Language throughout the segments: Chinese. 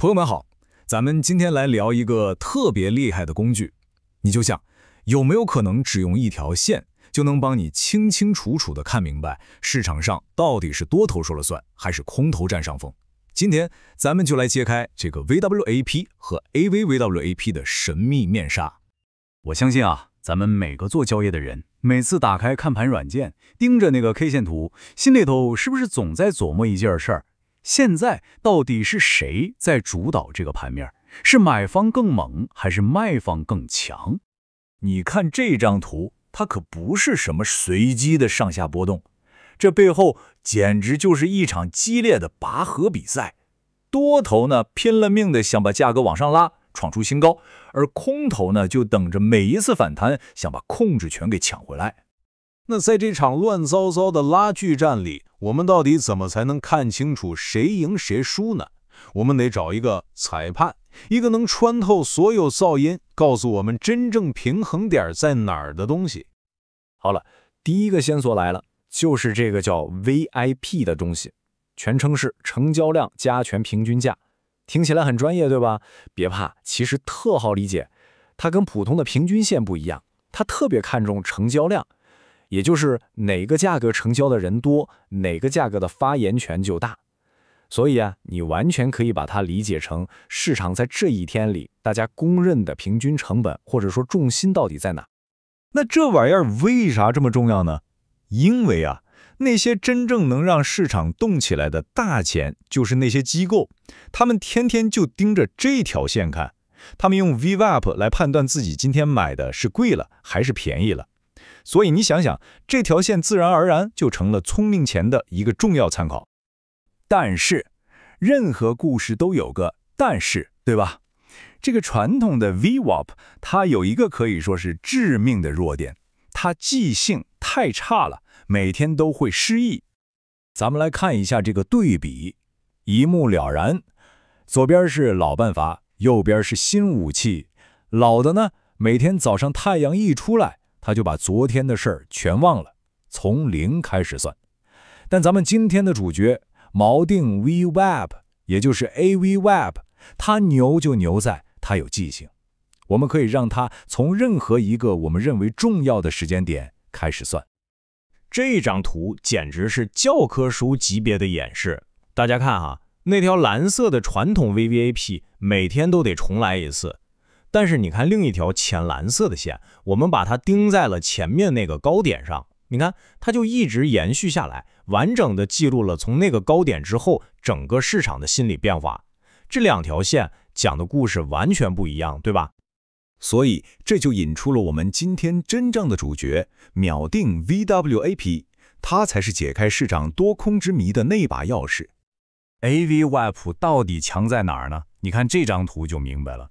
朋友们好，咱们今天来聊一个特别厉害的工具。你就像，有没有可能只用一条线就能帮你清清楚楚地看明白市场上到底是多头说了算，还是空头占上风？今天咱们就来揭开这个 VWAP 和 AVVWAP 的神秘面纱。我相信啊，咱们每个做交易的人，每次打开看盘软件，盯着那个 K 线图，心里头是不是总在琢磨一件事儿？现在到底是谁在主导这个盘面？是买方更猛，还是卖方更强？你看这张图，它可不是什么随机的上下波动，这背后简直就是一场激烈的拔河比赛。多头呢，拼了命的想把价格往上拉，闯出新高；而空头呢，就等着每一次反弹，想把控制权给抢回来。那在这场乱糟糟的拉锯战里，我们到底怎么才能看清楚谁赢谁输呢？我们得找一个裁判，一个能穿透所有噪音，告诉我们真正平衡点在哪儿的东西。好了，第一个线索来了，就是这个叫 VIP 的东西，全称是成交量加权平均价，听起来很专业，对吧？别怕，其实特好理解。它跟普通的平均线不一样，它特别看重成交量。也就是哪个价格成交的人多，哪个价格的发言权就大。所以啊，你完全可以把它理解成市场在这一天里大家公认的平均成本，或者说重心到底在哪。那这玩意儿为啥这么重要呢？因为啊，那些真正能让市场动起来的大钱，就是那些机构，他们天天就盯着这条线看，他们用 VWAP 来判断自己今天买的是贵了还是便宜了。所以你想想，这条线自然而然就成了聪明钱的一个重要参考。但是，任何故事都有个但是，对吧？这个传统的 VWOP 它有一个可以说是致命的弱点，它记性太差了，每天都会失忆。咱们来看一下这个对比，一目了然。左边是老办法，右边是新武器。老的呢，每天早上太阳一出来。他就把昨天的事儿全忘了，从零开始算。但咱们今天的主角锚定 V Web，也就是 A V Web，它牛就牛在它有记性。我们可以让它从任何一个我们认为重要的时间点开始算。这张图简直是教科书级别的演示。大家看哈，那条蓝色的传统 V V A P 每天都得重来一次。但是你看另一条浅蓝色的线，我们把它钉在了前面那个高点上，你看它就一直延续下来，完整的记录了从那个高点之后整个市场的心理变化。这两条线讲的故事完全不一样，对吧？所以这就引出了我们今天真正的主角，秒定 VWAP，它才是解开市场多空之谜的那把钥匙。AVWAP 到底强在哪儿呢？你看这张图就明白了。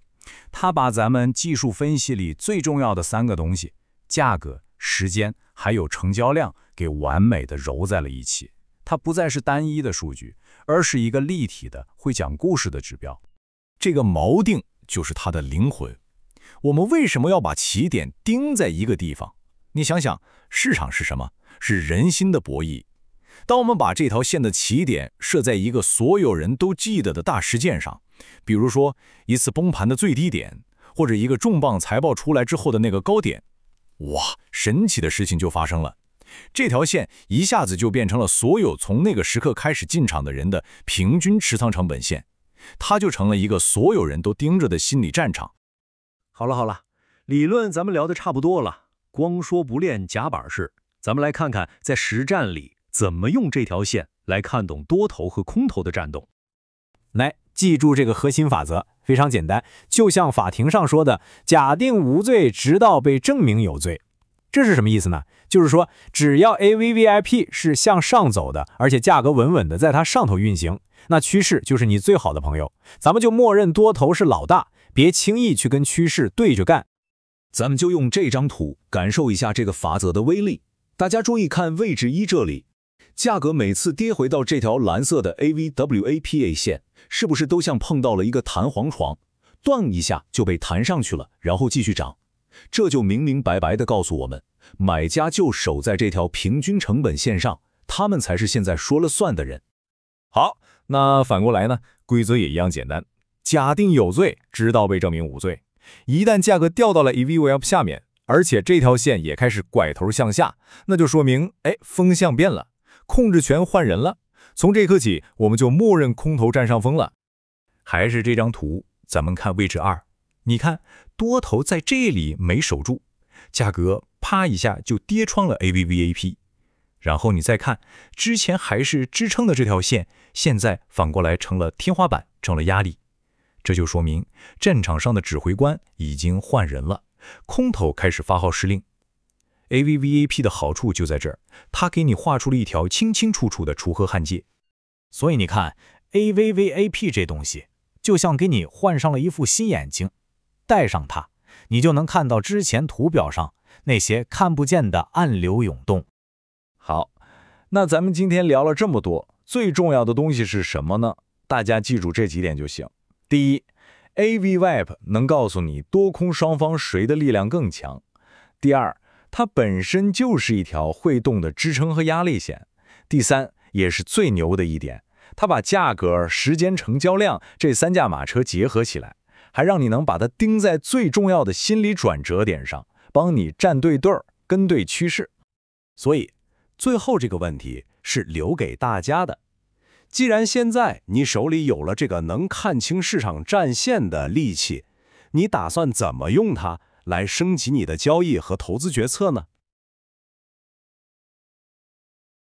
它把咱们技术分析里最重要的三个东西，价格、时间，还有成交量，给完美的揉在了一起。它不再是单一的数据，而是一个立体的、会讲故事的指标。这个锚定就是它的灵魂。我们为什么要把起点钉在一个地方？你想想，市场是什么？是人心的博弈。当我们把这条线的起点设在一个所有人都记得的大事件上，比如说一次崩盘的最低点，或者一个重磅财报出来之后的那个高点，哇，神奇的事情就发生了，这条线一下子就变成了所有从那个时刻开始进场的人的平均持仓成本线，它就成了一个所有人都盯着的心理战场。好了好了，理论咱们聊的差不多了，光说不练假把式，咱们来看看在实战里。怎么用这条线来看懂多头和空头的战斗？来，记住这个核心法则，非常简单，就像法庭上说的“假定无罪，直到被证明有罪”。这是什么意思呢？就是说，只要 A V V I P 是向上走的，而且价格稳稳的在它上头运行，那趋势就是你最好的朋友。咱们就默认多头是老大，别轻易去跟趋势对着干。咱们就用这张图感受一下这个法则的威力。大家注意看位置一这里。价格每次跌回到这条蓝色的 AVWAPA 线，是不是都像碰到了一个弹簧床，断一下就被弹上去了，然后继续涨？这就明明白白的告诉我们，买家就守在这条平均成本线上，他们才是现在说了算的人。好，那反过来呢？规则也一样简单：假定有罪，直到被证明无罪。一旦价格掉到了 e v w a p 下面，而且这条线也开始拐头向下，那就说明，哎，风向变了。控制权换人了，从这一刻起，我们就默认空头占上风了。还是这张图，咱们看位置二，你看多头在这里没守住，价格啪一下就跌穿了 A V V A P。然后你再看，之前还是支撑的这条线，现在反过来成了天花板，成了压力。这就说明战场上的指挥官已经换人了，空头开始发号施令。AVVAP 的好处就在这儿，它给你画出了一条清清楚楚的楚河汉界。所以你看，AVVAP 这东西就像给你换上了一副新眼睛，戴上它，你就能看到之前图表上那些看不见的暗流涌动。好，那咱们今天聊了这么多，最重要的东西是什么呢？大家记住这几点就行。第一，AVVAP 能告诉你多空双方谁的力量更强。第二。它本身就是一条会动的支撑和压力线。第三，也是最牛的一点，它把价格、时间、成交量这三驾马车结合起来，还让你能把它盯在最重要的心理转折点上，帮你站对队儿、跟对趋势。所以，最后这个问题是留给大家的：既然现在你手里有了这个能看清市场战线的利器，你打算怎么用它？来升级你的交易和投资决策呢？